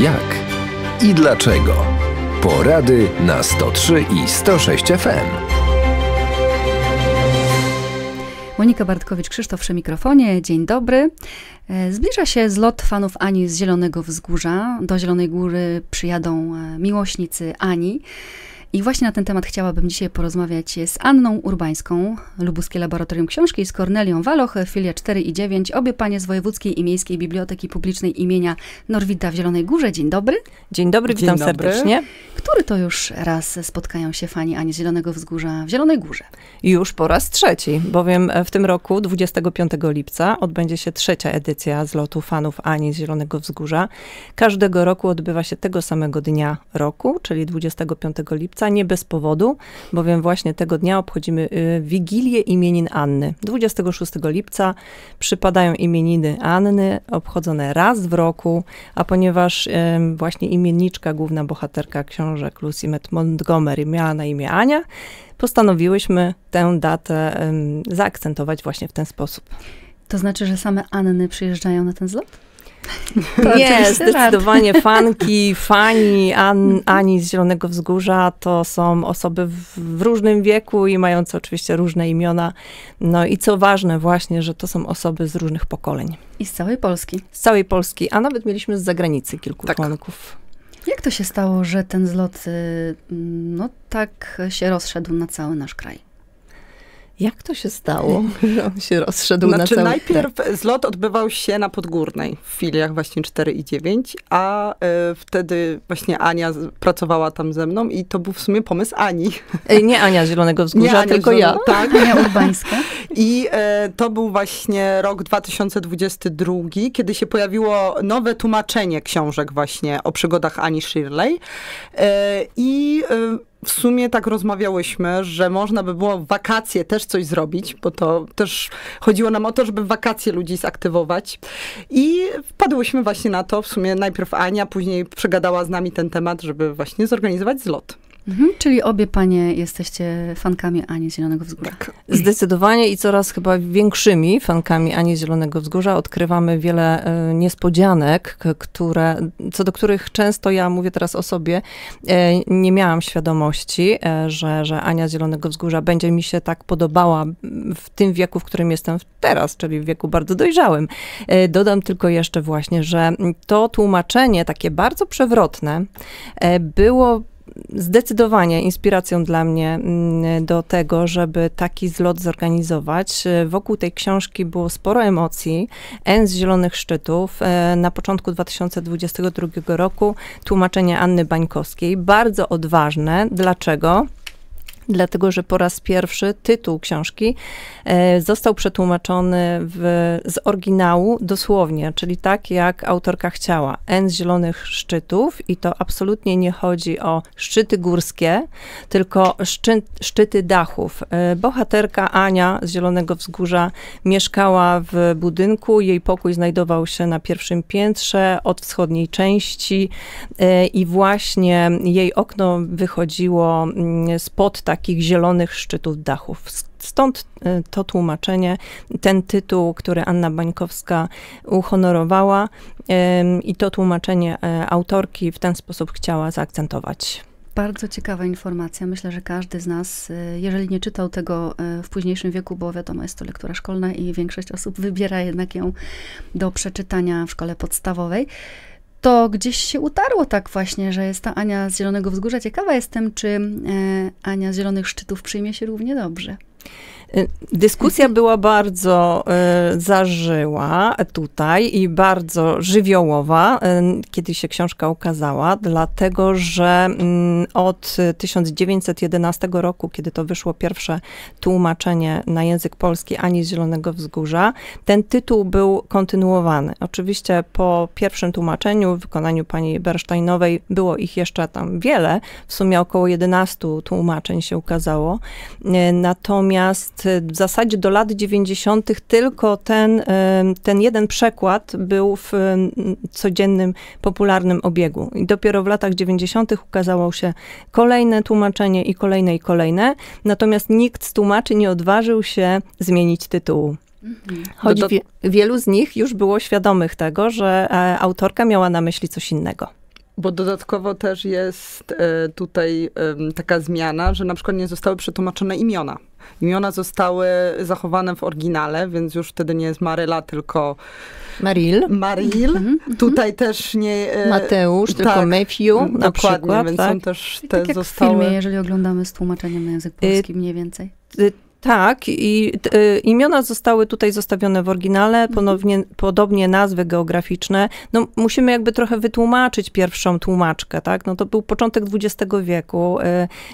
jak i dlaczego. Porady na 103 i 106 FM. Monika Bartkowicz, Krzysztof przy mikrofonie. Dzień dobry. E, zbliża się zlot fanów Ani z Zielonego Wzgórza. Do Zielonej Góry przyjadą e, miłośnicy Ani. I właśnie na ten temat chciałabym dzisiaj porozmawiać z Anną Urbańską, Lubuskie Laboratorium Książki, z Kornelią Waloch, filia 4 i 9, obie panie z Wojewódzkiej i Miejskiej Biblioteki Publicznej imienia Norwida w Zielonej Górze. Dzień dobry. Dzień dobry, Dzień witam dobry. serdecznie. Który to już raz spotkają się fani Ani z Zielonego Wzgórza w Zielonej Górze? Już po raz trzeci, bowiem w tym roku, 25 lipca, odbędzie się trzecia edycja zlotu fanów Ani z Zielonego Wzgórza. Każdego roku odbywa się tego samego dnia roku, czyli 25 lipca nie bez powodu, bowiem właśnie tego dnia obchodzimy y, Wigilię imienin Anny. 26 lipca przypadają imieniny Anny, obchodzone raz w roku, a ponieważ właśnie imienniczka, główna bohaterka książek Lucy Met Montgomery miała na imię Ania, postanowiłyśmy tę datę zaakcentować właśnie w ten sposób. To znaczy, że same Anny przyjeżdżają na ten zlot? Nie, zdecydowanie fanki, fani An, mhm. Ani z Zielonego Wzgórza to są osoby w, w, różnym wieku i mające oczywiście różne imiona. No i co ważne właśnie, że to są osoby z różnych pokoleń. I z całej Polski. Z całej Polski, a nawet mieliśmy z zagranicy kilku tak. członków. Jak to się stało, że ten zlot y, no, tak się rozszedł na cały nasz kraj? Jak to się stało, że on się rozszedł znaczy, na cały... najpierw zlot odbywał się na Podgórnej, w filiach właśnie 4 i 9, a y, wtedy właśnie Ania pracowała tam ze mną i to był w sumie pomysł Ani. E, nie Ania Zielonego Wzgórza, nie tylko ja. Tak, Ania Urbańska. I y, to był właśnie rok 2022, kiedy się pojawiło nowe tłumaczenie książek właśnie o przygodach Ani Shirley. Y, I w sumie tak rozmawiałyśmy, że można by było w wakacje też coś zrobić, bo to też chodziło nam o to, żeby wakacje ludzi zaktywować. I wpadłyśmy właśnie na to, w sumie najpierw Ania, później przegadała z nami ten temat, żeby właśnie zorganizować zlot. Mhm, czyli obie panie jesteście fankami Ani Zielonego Wzgórza. Tak, zdecydowanie i coraz chyba większymi fankami Ani Zielonego Wzgórza. Odkrywamy wiele e, niespodzianek, które, co do których często ja mówię teraz o sobie, e, nie miałam świadomości, e, że, że Ania Zielonego Wzgórza będzie mi się tak podobała w tym wieku, w którym jestem teraz, czyli w wieku bardzo dojrzałym. E, dodam tylko jeszcze właśnie, że to tłumaczenie takie bardzo przewrotne e, było zdecydowanie inspiracją dla mnie mm, do tego, żeby taki zlot zorganizować. Wokół tej książki było sporo emocji. N z Zielonych Szczytów e, na początku 2022 roku, tłumaczenie Anny Bańkowskiej. Bardzo odważne. Dlaczego? dlatego że po raz pierwszy tytuł książki e, został przetłumaczony w, z oryginału dosłownie, czyli tak jak autorka chciała. N z Zielonych Szczytów i to absolutnie nie chodzi o szczyty górskie, tylko szczy, szczyty dachów. E, bohaterka Ania z Zielonego Wzgórza mieszkała w budynku, jej pokój znajdował się na pierwszym piętrze od wschodniej części e, i właśnie jej okno wychodziło mm, spod tak takich zielonych szczytów dachów. Stąd y, to tłumaczenie, ten tytuł, który Anna Bańkowska uhonorowała i to tłumaczenie y, autorki w ten sposób chciała zaakcentować. Bardzo ciekawa informacja. Myślę, że każdy z nas, y, jeżeli nie czytał tego w późniejszym wieku, bo wiadomo, jest to lektura szkolna i większość osób wybiera jednak ją do przeczytania w szkole podstawowej, to gdzieś się utarło tak właśnie, że jest ta Ania z Zielonego Wzgórza. Ciekawa jestem, czy e, Ania z Zielonych Szczytów przyjmie się równie dobrze. Y, dyskusja mhm. była bardzo y, zażyła tutaj i bardzo żywiołowa, y, kiedy się książka ukazała, dlatego że mm, od 1911 roku, kiedy to wyszło pierwsze tłumaczenie na język polski Ani z Zielonego Wzgórza, ten tytuł był kontynuowany. Oczywiście po pierwszym tłumaczeniu w wykonaniu pani Bersteinowej było ich jeszcze tam wiele, w sumie około 11 tłumaczeń się ukazało. Natomiast Y, w zasadzie do lat 90. tylko ten, y, ten jeden przekład był w y, codziennym, popularnym obiegu. I dopiero w latach 90. ukazało się kolejne tłumaczenie i kolejne i kolejne. Natomiast nikt z tłumaczy nie odważył się zmienić tytułu. Mhm. Choć wie, wielu z nich już było świadomych tego, że e, autorka miała na myśli coś innego. Bo dodatkowo też jest e, tutaj taka zmiana, że na przykład nie zostały przetłumaczone imiona. Imiona zostały zachowane w oryginale, więc już wtedy nie jest Maryla, tylko Maril. Maril. Mhm, mhm, mhm. Tutaj też nie... E, Mateusz, tak, tylko Matthew na przykład. więc tak? są też te tak jak zostały... w filmie, jeżeli oglądamy z tłumaczeniem na język y, polski mniej więcej. Y, tak, i y, imiona zostały tutaj zostawione w oryginale, mhm. ponownie, podobnie nazwy geograficzne. No, musimy jakby trochę wytłumaczyć pierwszą tłumaczkę, tak? No, to był początek XX wieku. Y,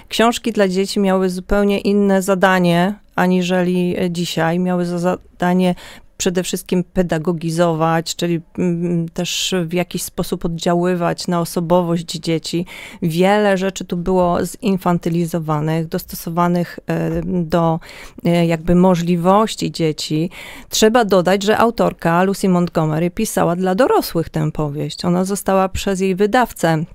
książki dla dzieci miały zupełnie inne zadanie aniżeli e, dzisiaj. Miały za zadanie przede wszystkim pedagogizować, czyli mm, mm, też w jakiś sposób oddziaływać na osobowość dzieci. Wiele rzeczy tu było zinfantylizowanych, dostosowanych e, do e, jakby możliwości dzieci. Trzeba dodać, że autorka Lucy Montgomery pisała dla dorosłych tę powieść. Ona została przez jej wydawcę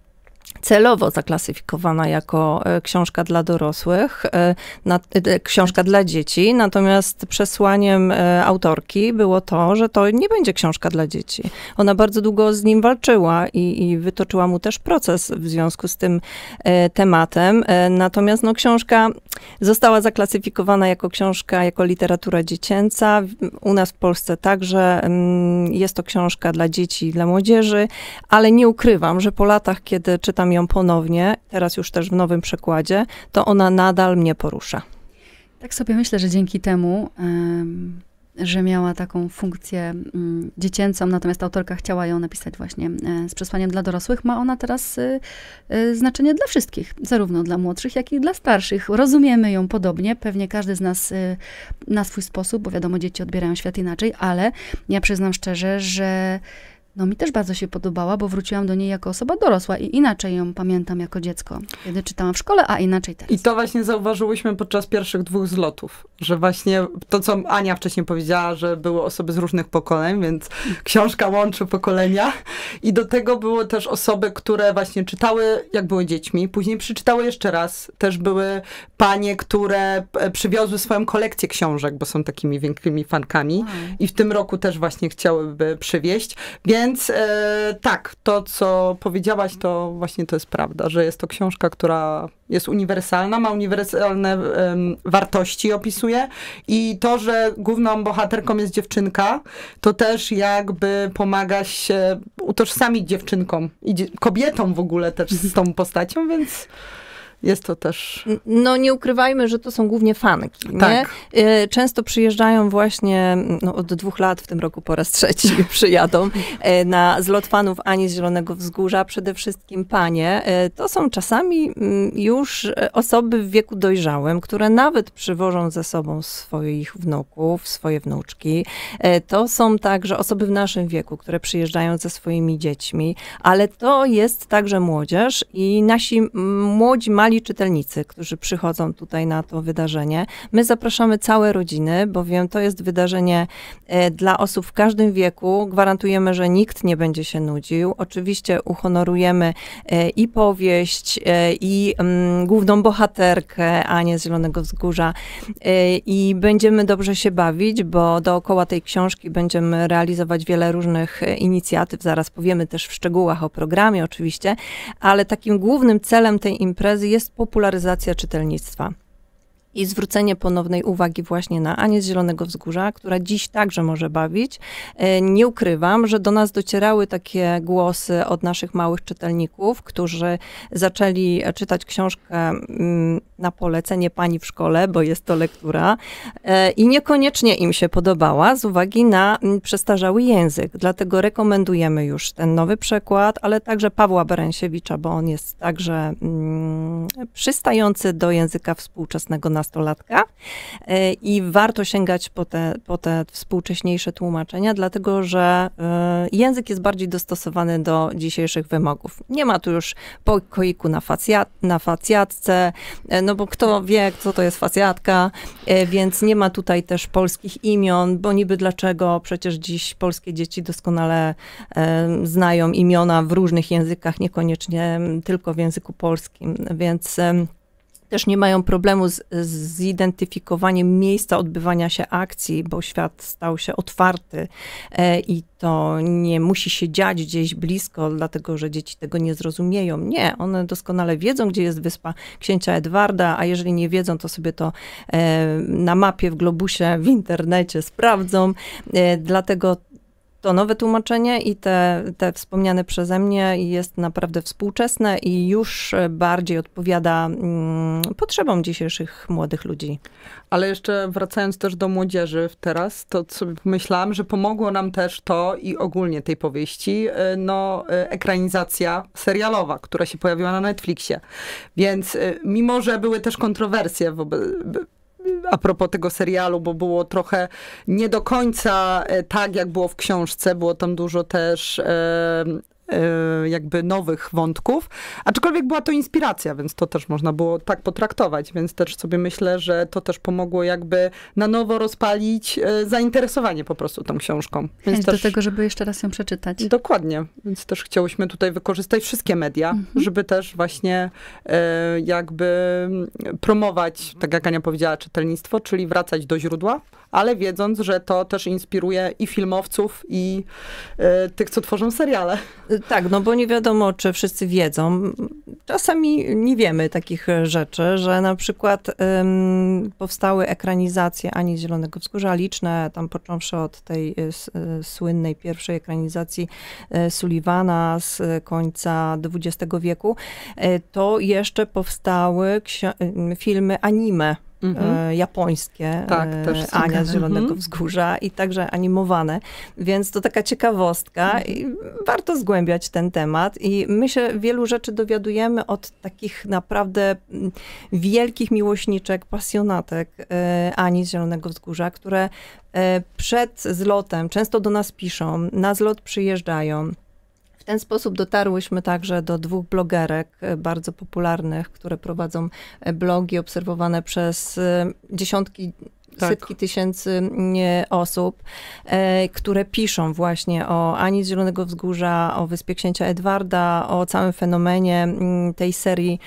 celowo zaklasyfikowana jako e, książka dla dorosłych, e, na, e, książka dla dzieci, natomiast przesłaniem autorki było to, że to nie będzie książka dla dzieci. Ona bardzo długo z nim walczyła i, i wytoczyła mu też proces w związku z tym tematem. Natomiast no, książka została zaklasyfikowana jako książka, jako literatura dziecięca. U nas w Polsce także mm, jest to książka dla dzieci i dla młodzieży, ale nie ukrywam, że po latach, kiedy czytam ją ponownie, teraz już też w nowym przekładzie, to ona nadal mnie porusza. Tak sobie myślę, że dzięki temu, że miała taką funkcję mm, dziecięcą, natomiast autorka chciała ją napisać właśnie e, z przesłaniem dla dorosłych, ma ona teraz y, y, znaczenie dla wszystkich, zarówno dla młodszych, jak i dla starszych. Rozumiemy ją podobnie, pewnie każdy z nas y, na swój sposób, bo wiadomo, dzieci odbierają świat inaczej, ale ja przyznam szczerze, że no mi też bardzo się podobała, bo wróciłam do niej jako osoba dorosła i inaczej ją pamiętam jako dziecko, kiedy czytałam w szkole, a inaczej teraz. I to właśnie zauważyłyśmy podczas pierwszych dwóch zlotów, że właśnie to, co Ania wcześniej powiedziała, że były osoby z różnych pokoleń, więc książka łączy pokolenia i do tego były też osoby, które właśnie czytały, jak były dziećmi, później przeczytały jeszcze raz. Też były panie, które e, przywiozły swoją kolekcję książek, bo są takimi wielkimi fankami wow. i w tym roku też właśnie chciałyby przywieźć, więc więc e, tak, to co powiedziałaś, to właśnie to jest prawda, że jest to książka, która jest uniwersalna, ma uniwersalne wartości, opisuje. I to, że główną bohaterką jest dziewczynka, to też jakby pomaga się utożsamić dziewczynkom i kobietom w ogóle też z tą postacią, więc. Jest to też. No nie ukrywajmy, że to są głównie fanki. Tak. Nie? Y, często przyjeżdżają właśnie mm, no, od dwóch lat, w tym roku po raz trzeci przyjadą y, na zlot fanów Ani z Zielonego Wzgórza. Przede wszystkim panie. Y, to są czasami mm, już osoby w wieku dojrzałym, które nawet przywożą ze sobą swoich wnuków, swoje wnuczki. To są także osoby w naszym wieku, które przyjeżdżają ze swoimi dziećmi, ale to jest także młodzież i nasi młodzi mali kochani czytelnicy, którzy przychodzą tutaj na to wydarzenie. My zapraszamy całe rodziny, bowiem to jest wydarzenie e, dla osób w każdym wieku. Gwarantujemy, że nikt nie będzie się nudził. Oczywiście uhonorujemy e, i powieść, e, i mm, główną bohaterkę Anię z Zielonego Wzgórza. I będziemy dobrze się bawić, bo dookoła tej książki będziemy realizować wiele różnych inicjatyw. Zaraz powiemy też w szczegółach o programie oczywiście, ale takim głównym celem tej imprezy jest jest popularyzacja czytelnictwa i zwrócenie ponownej uwagi właśnie na Anię z Zielonego Wzgórza, która dziś także może bawić. E, nie ukrywam, że do nas docierały takie głosy od naszych małych czytelników, którzy zaczęli e, czytać książkę mm, na polecenie pani w szkole, bo jest to lektura e, i niekoniecznie im się podobała z uwagi na mm, przestarzały język. Dlatego rekomendujemy już ten nowy przekład, ale także Pawła Berensiewicza, bo on jest także mm, przystający do języka współczesnego na nastolatka. E, I warto sięgać po te, po te współcześniejsze tłumaczenia, dlatego że e, język jest bardziej dostosowany do dzisiejszych wymogów. Nie ma tu już pokoiku na, facjat, na facjatce, e, no bo kto wie, co to jest facjatka, więc nie ma tutaj też polskich imion, bo niby dlaczego przecież dziś polskie dzieci doskonale znają imiona w różnych językach, niekoniecznie tylko w języku polskim, więc też nie mają problemu z, zidentyfikowaniem miejsca odbywania się akcji, bo świat stał się otwarty e, i to nie musi się dziać gdzieś blisko, dlatego że dzieci tego nie zrozumieją. Nie, one doskonale wiedzą, gdzie jest wyspa księcia Edwarda, a jeżeli nie wiedzą, to sobie to e, na mapie, w globusie, w internecie sprawdzą. E, dlatego to nowe tłumaczenie i te, te wspomniane przeze mnie jest naprawdę współczesne i już bardziej odpowiada mm, potrzebom dzisiejszych młodych ludzi. Ale jeszcze wracając też do młodzieży teraz, to sobie myślałam, że pomogło nam też to i ogólnie tej powieści, e, no e, ekranizacja serialowa, która się pojawiła na Netflixie. Więc e, mimo, że były też kontrowersje wobec a propos tego serialu, bo było trochę nie do końca e, tak, jak było w książce. Było tam dużo też e, E, jakby nowych wątków. Aczkolwiek była to inspiracja, więc to też można było tak potraktować, więc też sobie myślę, że to też pomogło jakby na nowo rozpalić e, zainteresowanie po prostu tą książką. Więc też, do tego, żeby jeszcze raz ją przeczytać. Dokładnie, więc też chciałyśmy tutaj wykorzystać wszystkie media, mhm. żeby też właśnie e, jakby promować, tak jak Ania powiedziała, czytelnictwo, czyli wracać do źródła, ale wiedząc, że to też inspiruje i filmowców, i tych, co tworzą seriale. Y, tak, no bo nie wiadomo, czy wszyscy wiedzą. Czasami nie wiemy takich e, rzeczy, że na przykład powstały ekranizacje Ani Zielonego Wzgórza, liczne, tam począwszy od tej e, e, słynnej pierwszej ekranizacji Sullivana z końca XX wieku, to jeszcze powstały filmy anime mhm. E, japońskie, tak, e, Ania z Zielonego mhm. Wzgórza i także animowane, więc to taka ciekawostka mhm. i warto zgłębiać ten temat i my się wielu rzeczy dowiadujemy od takich naprawdę mm, wielkich miłośniczek, pasjonatek e, Ani z Zielonego Wzgórza, które przed zlotem często do nas piszą, na zlot przyjeżdżają, w ten sposób dotarłyśmy także do dwóch blogerek e, bardzo popularnych, które prowadzą e, blogi obserwowane przez e, dziesiątki tak. setki tysięcy mm, osób, które piszą właśnie o Ani z Zielonego Wzgórza, o Wyspie Księcia Edwarda, o całym fenomenie mm, tej serii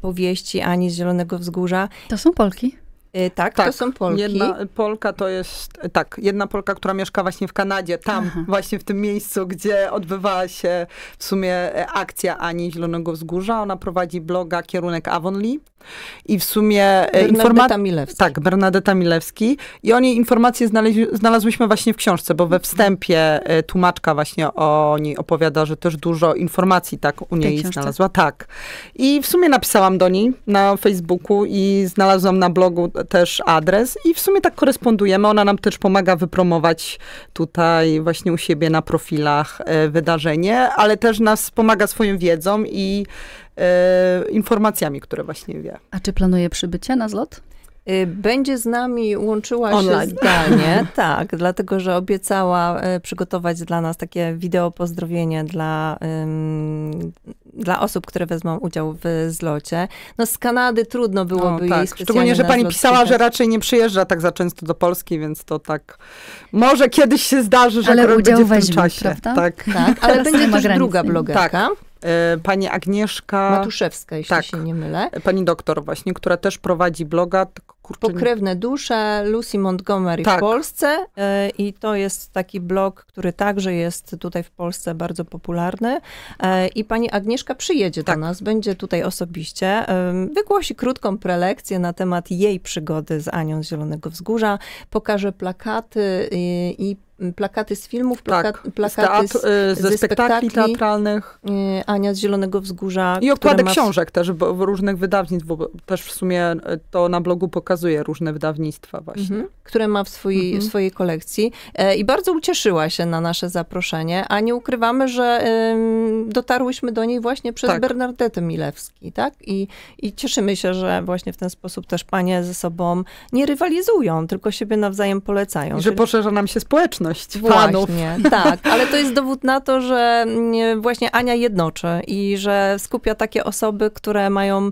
powieści Ani z Zielonego Wzgórza. To są Polki? tak, tak, to tak, są Polki. Jedna Polka to jest, tak, jedna Polka, która mieszka właśnie w Kanadzie, tam Aha. właśnie w tym miejscu, gdzie odbywała się w sumie akcja Ani Zielonego Wzgórza. Ona prowadzi bloga Kierunek Avonlea i w sumie e, informacja. Tak, Bernadetta Milewski. I o niej informacje znaleźli, znalazłyśmy właśnie w książce, bo we wstępie e, tłumaczka właśnie o niej opowiada, że też dużo informacji tak u niej znalazła. Tak. I w sumie napisałam do niej na Facebooku i znalazłam na blogu też adres. I w sumie tak korespondujemy. Ona nam też pomaga wypromować tutaj właśnie u siebie na profilach e, wydarzenie, ale też nas pomaga swoją wiedzą i E, informacjami, które właśnie wie. A czy planuje przybycie na zlot? Y, będzie z nami łączyła Online. się zdalnie, tak, dlatego że obiecała e, przygotować dla nas takie wideo pozdrowienie dla, um, dla osób, które wezmą udział w zlocie. No z Kanady trudno byłoby no, tak. jej Szczególnie, że pani pisała, że raczej nie przyjeżdża tak za często do Polski, więc to tak może kiedyś się zdarzy, że ale udział będzie w tym weźmie, czasie. Prawda? Tak. tak, ale będzie też druga blogerka. Tak. E, pani Agnieszka... Matuszewska, jeśli tak, się nie mylę. E, pani doktor właśnie, która też prowadzi bloga. Kurczyni. Pokrewne dusze Lucy Montgomery tak. w Polsce e, i to jest taki blog, który także jest tutaj w Polsce bardzo popularny i pani Agnieszka przyjedzie tak. do nas, będzie tutaj osobiście, wygłosi krótką prelekcję na temat jej przygody z Anią z Zielonego Wzgórza, pokaże plakaty i plakaty z filmów, plaka tak, plakaty z teatr, z, e, ze, ze spektakli, teatralnych. E, Ania z Zielonego Wzgórza. I okładek ma... książek też, bo różnych wydawnictw, bo też w sumie e, to na blogu pokazuje różne wydawnictwa właśnie. Mhm, które ma w swojej, mhm. w swojej kolekcji. I bardzo ucieszyła się na nasze zaproszenie, a nie ukrywamy, że dotarłyśmy do niej właśnie przez tak. Bernardetę Milewski, tak? I, I cieszymy się, że właśnie w ten sposób też panie ze sobą nie rywalizują, tylko siebie nawzajem polecają. I że czyli... poszerza nam się społeczność lojalność fanów. Właśnie, tak, ale to jest dowód na to, że mm, właśnie Ania jednoczy i że skupia takie osoby, które mają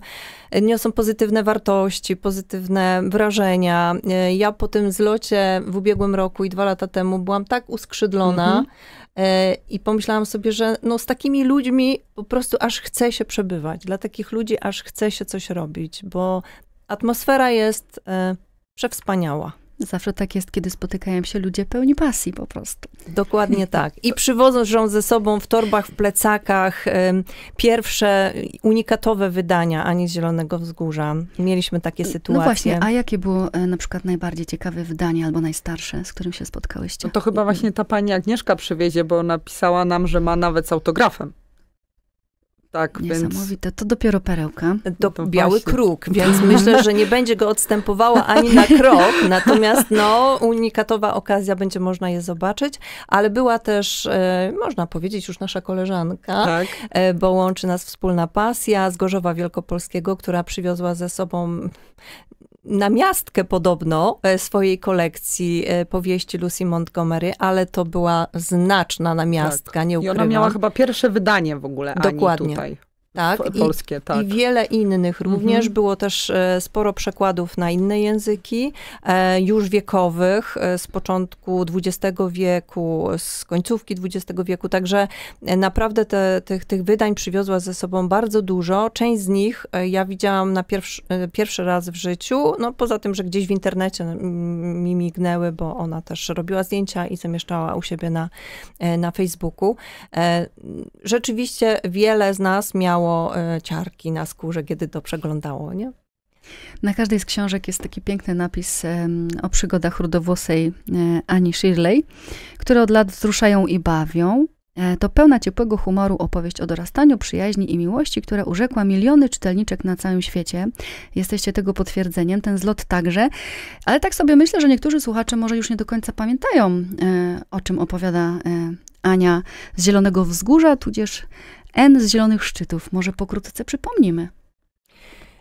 e, niosą pozytywne wartości, pozytywne wrażenia. E, ja po tym zlocie w ubiegłym roku i dwa lata temu byłam tak uskrzydlona, mm -hmm. I pomyślałam sobie, że no z takimi ludźmi po prostu aż chce się przebywać. Dla takich ludzi aż chce się coś robić, bo atmosfera jest przewspaniała. Zawsze tak jest, kiedy spotykają się ludzie pełni pasji po prostu. Dokładnie tak. I przywożą ze sobą w torbach, w plecakach pierwsze unikatowe wydania Ani z Zielonego Wzgórza. Mieliśmy takie no sytuacje. No właśnie, a jakie było e, na przykład najbardziej ciekawe wydanie albo najstarsze, z którym się spotkałyście? No to chyba mm. właśnie ta pani Agnieszka przywiezie, bo napisała nam, że ma nawet z autografem tak. Niesamowite, więc... to dopiero perełka. Do, to biały właśnie. kruk, więc myślę, że nie będzie go odstępowała ani na krok, natomiast no, unikatowa okazja, będzie można je zobaczyć, ale była też, e, można powiedzieć, już nasza koleżanka, tak. e, bo łączy nas wspólna pasja z Gorzowa Wielkopolskiego, która przywiozła ze sobą na miastkę podobno e, swojej kolekcji e, powieści Lucy Montgomery, ale to była znaczna namiastka, tak. nie ukrywam. I ona miała chyba pierwsze wydanie w ogóle Dokładnie. Ani tutaj tak, polskie, i, tak. I wiele innych. Mhm. Również było też e, sporo przekładów na inne języki, e, już wiekowych, e, z początku XX wieku, z końcówki XX wieku. Także naprawdę te, tych, tych wydań przywiozła ze sobą bardzo dużo. Część z nich ja widziałam na pierwszy, pierwszy raz w życiu, no poza tym, że gdzieś w internecie no, mi mignęły, bo ona też robiła zdjęcia i zamieszczała u siebie na, na Facebooku. Rzeczywiście wiele z nas miało miało e, ciarki na skórze, kiedy to przeglądało, nie? Na każdej z książek jest taki piękny napis um, o przygodach rudowłosej e, Ani Shirley, które od lat wzruszają i bawią. E, to pełna ciepłego humoru opowieść o dorastaniu, przyjaźni i miłości, która urzekła miliony czytelniczek na całym świecie. Jesteście tego potwierdzeniem, ten zlot także. Ale tak sobie myślę, że niektórzy słuchacze może już nie do końca pamiętają, e, o czym opowiada e, Ania z Zielonego Wzgórza, tudzież N z Zielonych Szczytów. Może pokrótce przypomnimy.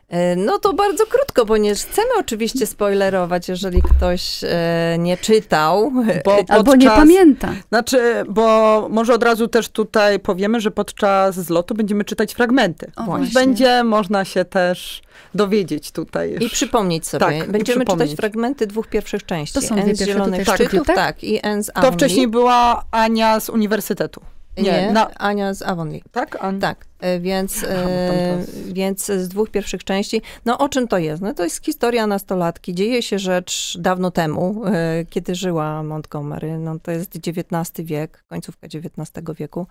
E, no to bardzo krótko, ponieważ chcemy oczywiście spoilerować, jeżeli ktoś e, nie czytał. E, bo podczas, Albo nie pamięta. Znaczy, bo może od razu też tutaj powiemy, że podczas zlotu będziemy czytać fragmenty. O, będzie można się też dowiedzieć tutaj. Już. I przypomnieć sobie. Tak, będziemy przypomnieć. czytać fragmenty dwóch pierwszych części. To są N z Zielonych Szczytów, tak, tak, i N z Anglii. To wcześniej była Ania z Uniwersytetu. Nie, nie? Na... Ania z Avonlea. Tak? An... Tak. E, więc, Aha, e, więc z dwóch pierwszych części, no o czym to jest? No to jest historia nastolatki. Dzieje się rzecz dawno temu, e, kiedy żyła Montgomery. No to jest XIX wiek, końcówka XIX wieku.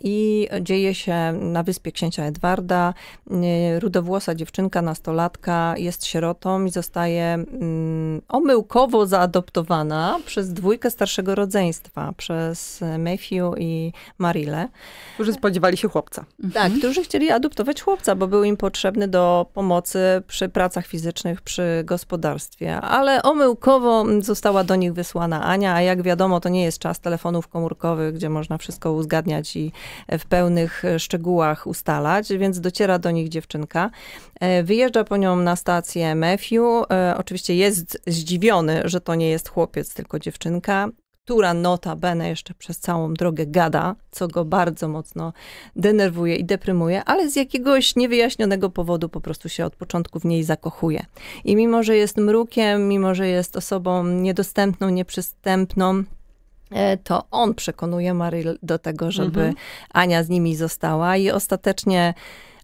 I dzieje się na wyspie księcia Edwarda. Rudowłosa dziewczynka, nastolatka jest sierotą i zostaje mm, omyłkowo zaadoptowana przez dwójkę starszego rodzeństwa, przez Matthew i Marile. Którzy spodziewali się chłopca chłopca. Mhm. Tak, którzy chcieli adoptować chłopca, bo był im potrzebny do pomocy przy pracach fizycznych, przy gospodarstwie. Ale omyłkowo została do nich wysłana Ania, a jak wiadomo, to nie jest czas telefonów komórkowych, gdzie można wszystko uzgadniać i w pełnych szczegółach ustalać, więc dociera do nich dziewczynka. E, wyjeżdża po nią na stację Matthew. E, oczywiście jest zdziwiony, że to nie jest chłopiec, tylko dziewczynka która notabene jeszcze przez całą drogę gada, co go bardzo mocno denerwuje i deprymuje, ale z jakiegoś niewyjaśnionego powodu po prostu się od początku w niej zakochuje. I mimo, że jest mrukiem, mimo, że jest osobą niedostępną, nieprzystępną, e, to on przekonuje Maryl do tego, żeby mhm. Ania z nimi została i ostatecznie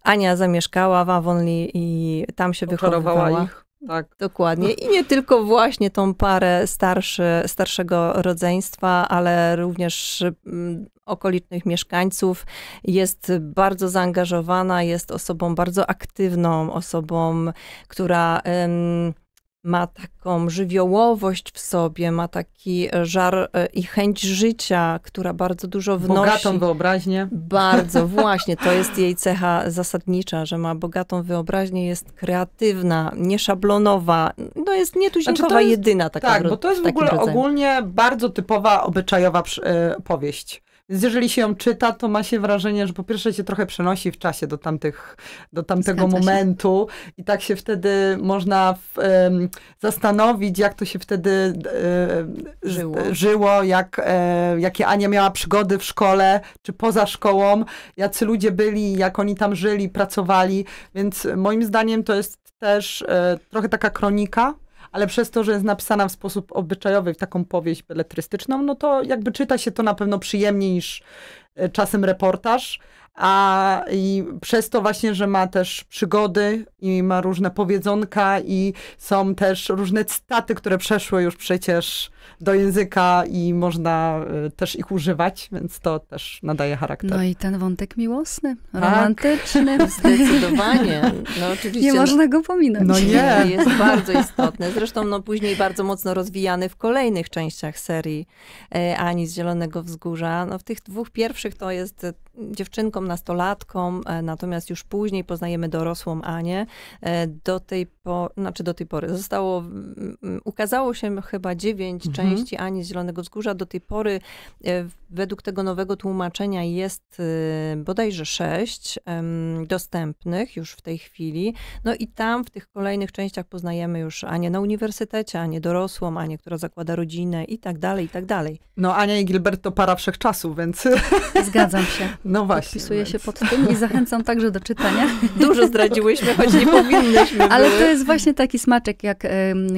Ania zamieszkała w Avonlea i tam się Oczarowała wychowywała. Ich tak. Dokładnie. I nie tylko właśnie tą parę starszy, starszego rodzeństwa, ale również mm, okolicznych mieszkańców. Jest bardzo zaangażowana, jest osobą bardzo aktywną, osobą, która ma taką żywiołowość w sobie, ma taki e, żar e, i chęć życia, która bardzo dużo wnosi. Bogatą wyobraźnię. Bardzo, właśnie. To jest jej cecha zasadnicza, że ma bogatą wyobraźnię, jest kreatywna, nieszablonowa, no jest nietuzinkowa, znaczy jest, jedyna taka. Tak, bo to jest w ogóle rodzaju. ogólnie bardzo typowa, obyczajowa e, powieść jeżeli się ją czyta, to ma się wrażenie, że po pierwsze się trochę przenosi w czasie do, tamtych, do tamtego Zgadza momentu się. i tak się wtedy można w, um, zastanowić, jak to się wtedy e, żyło. żyło, jak, e, jakie Ania miała przygody w szkole czy poza szkołą, jacy ludzie byli, jak oni tam żyli, pracowali. Więc moim zdaniem to jest też e, trochę taka kronika ale przez to, że jest napisana w sposób obyczajowy, w taką powieść beletrystyczną, no to jakby czyta się to na pewno przyjemniej niż e, czasem reportaż, a i przez to właśnie, że ma też przygody i ma różne powiedzonka i są też różne cytaty, które przeszły już przecież do języka i można y, też ich używać, więc to też nadaje charakter. No i ten wątek miłosny, tak. romantyczny. Zdecydowanie. No, oczywiście. Nie no, można go pominąć. No nie. Jest bardzo istotny. Zresztą no, później bardzo mocno rozwijany w kolejnych częściach serii e, Ani z Zielonego Wzgórza. No, w tych dwóch pierwszych to jest e, dziewczynką, nastolatką, e, natomiast już później poznajemy dorosłą Anię. Do tej po, znaczy do tej pory, zostało, mm, mm, ukazało się chyba dziewięć Mhm. części Ani z Zielonego Wzgórza. Do tej pory e, według tego nowego tłumaczenia jest e, bodajże sześć dostępnych już w tej chwili. No i tam w tych kolejnych częściach poznajemy już Anię na uniwersytecie, Anię dorosłą, Anię, która zakłada rodzinę i tak dalej, i tak dalej. No Ania i Gilbert to para wszechczasów, więc... Zgadzam się. No właśnie. Podpisuję więc. się pod tym i zachęcam także do czytania. Dużo zdradziłyśmy, choć nie powinnyśmy. Ale były. to jest właśnie taki smaczek, jak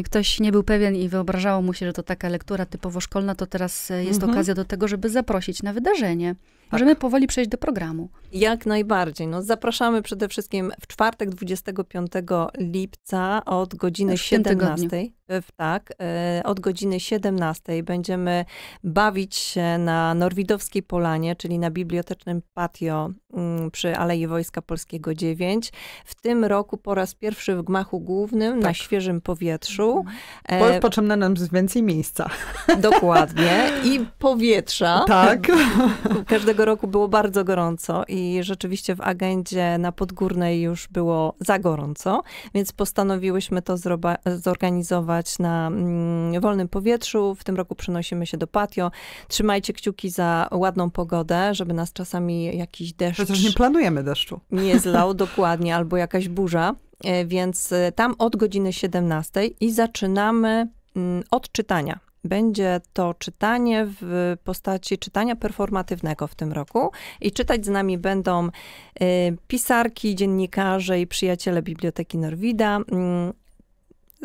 ktoś nie był pewien i wyobrażało mu się, że to taka taka lektura typowo szkolna, to teraz e, jest mhm. okazja do tego, żeby zaprosić na wydarzenie. Tak. Możemy tak. powoli przejść do programu. Jak najbardziej. No, zapraszamy przede wszystkim w czwartek 25 lipca od godziny 17. E, tak, e, od godziny 17 będziemy bawić się na Norwidowskiej Polanie, czyli na bibliotecznym patio mm, przy Alei Wojska Polskiego 9. W tym roku po raz pierwszy w gmachu głównym, tak. na świeżym powietrzu. Mhm. E, Bo potrzebne nam więcej miejsca. Dokładnie. I powietrza. Tak. Każdego roku było bardzo gorąco i rzeczywiście w agendzie na Podgórnej już było za gorąco, więc postanowiłyśmy to zorganizować na mm, wolnym powietrzu. W tym roku przenosimy się do patio. Trzymajcie kciuki za ładną pogodę, żeby nas czasami jakiś deszcz... Przecież nie planujemy deszczu. Nie zlał, dokładnie, albo jakaś burza. E, więc e, tam od godziny 17 i zaczynamy mm, od czytania. Będzie to czytanie w postaci czytania performatywnego w tym roku i czytać z nami będą e, pisarki, dziennikarze i przyjaciele Biblioteki Norwida mm,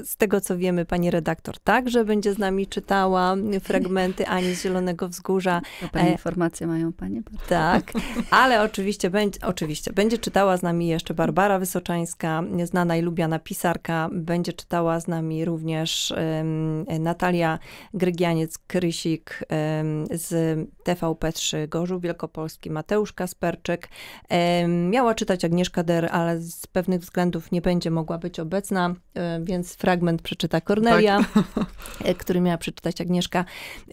z tego co wiemy, pani redaktor także będzie z nami czytała fragmenty Ani z Zielonego Wzgórza. Dobre e, informacje mają panie. Bardzo. Tak, ale oczywiście będzie, oczywiście będzie czytała z nami jeszcze Barbara Wysoczańska, znana i lubiana pisarka. Będzie czytała z nami również um, Natalia Grygianiec-Krysik um, z TVP3 Gorzu Wielkopolski, Mateusz Kasperczyk. Um, miała czytać Agnieszka Der, ale z pewnych względów nie będzie mogła być obecna, e, więc fragmenty fragment przeczyta Kornelia, tak. E, który miała przeczytać Agnieszka.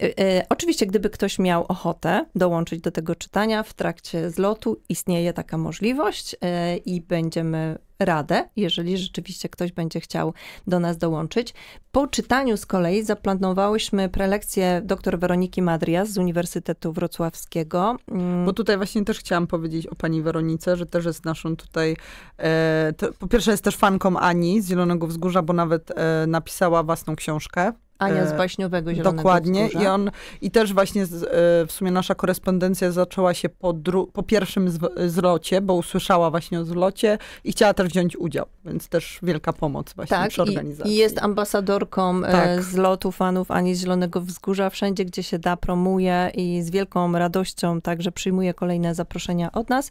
E, e, oczywiście, gdyby ktoś miał ochotę dołączyć do tego czytania w trakcie zlotu, istnieje taka możliwość i będziemy radę, jeżeli rzeczywiście ktoś będzie chciał do nas dołączyć. Po czytaniu z kolei zaplanowałyśmy prelekcję dr Weroniki Madrias z Uniwersytetu Wrocławskiego. Mm. Bo tutaj właśnie też chciałam powiedzieć o pani Weronice, że też jest naszą tutaj, e, to, po pierwsze jest też fanką Ani z Zielonego Wzgórza, bo nawet e, napisała własną książkę. Ania z e, Baśniowego Zielonego Dokładnie. Wzgórza. I, on, I też właśnie z, e, w sumie nasza korespondencja zaczęła się po, dru, po pierwszym z, zlocie, bo usłyszała właśnie o zlocie i chciała też wziąć udział, więc też wielka pomoc właśnie tak, przy organizacji. I, i jest ambasadorką e, tak. zlotu fanów Ani z Zielonego Wzgórza, wszędzie gdzie się da, promuje i z wielką radością także przyjmuje kolejne zaproszenia od nas.